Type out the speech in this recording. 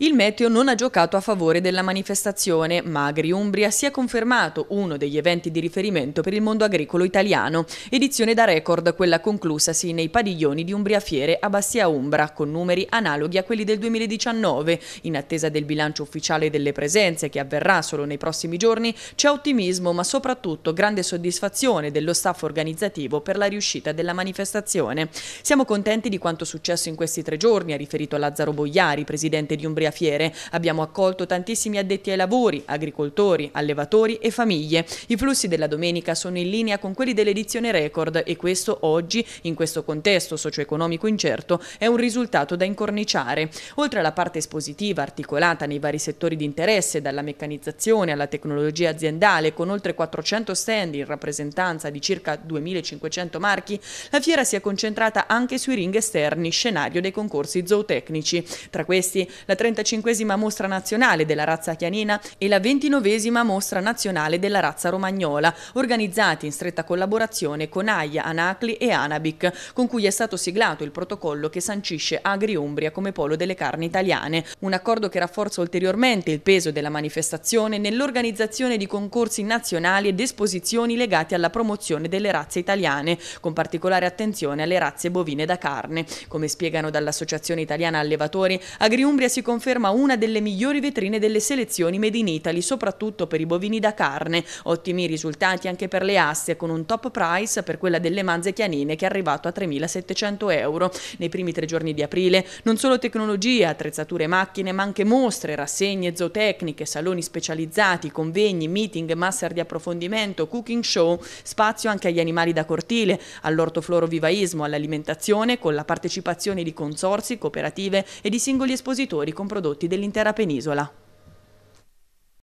Il meteo non ha giocato a favore della manifestazione, ma Agriumbria si è confermato uno degli eventi di riferimento per il mondo agricolo italiano, edizione da record quella conclusasi nei padiglioni di Umbria Fiere a Bastia Umbra, con numeri analoghi a quelli del 2019. In attesa del bilancio ufficiale delle presenze, che avverrà solo nei prossimi giorni, c'è ottimismo ma soprattutto grande soddisfazione dello staff organizzativo per la riuscita della manifestazione. Siamo contenti di quanto successo in questi tre giorni, ha riferito Lazzaro Boiari, presidente di Umbria Calabria Fiere. Abbiamo accolto tantissimi addetti ai lavori, agricoltori, allevatori e famiglie. I flussi della domenica sono in linea con quelli dell'edizione record e questo oggi, in questo contesto socio-economico incerto, è un risultato da incorniciare. Oltre alla parte espositiva articolata nei vari settori di interesse, dalla meccanizzazione alla tecnologia aziendale, con oltre 400 stand in rappresentanza di circa 2500 marchi, la fiera si è concentrata anche sui ring esterni, scenario dei concorsi zootecnici. Tra questi, la 30 35 mostra nazionale della razza chianina e la 29 mostra nazionale della razza romagnola, organizzati in stretta collaborazione con AIA, Anacli e Anabic, con cui è stato siglato il protocollo che sancisce Agri Umbria come polo delle carni italiane, un accordo che rafforza ulteriormente il peso della manifestazione nell'organizzazione di concorsi nazionali ed esposizioni legati alla promozione delle razze italiane, con particolare attenzione alle razze bovine da carne. Come spiegano dall'Associazione Italiana Allevatori, Agri Umbria si conferma conferma una delle migliori vetrine delle selezioni Made in Italy, soprattutto per i bovini da carne. Ottimi risultati anche per le asse, con un top price per quella delle manze chianine che è arrivato a 3.700 euro. Nei primi tre giorni di aprile non solo tecnologie, attrezzature e macchine, ma anche mostre, rassegne zootecniche, saloni specializzati, convegni, meeting, master di approfondimento, cooking show, spazio anche agli animali da cortile, all'ortoflorovivaismo, all'alimentazione, con la partecipazione di consorsi, cooperative e di singoli espositori con prodotti dell'intera penisola.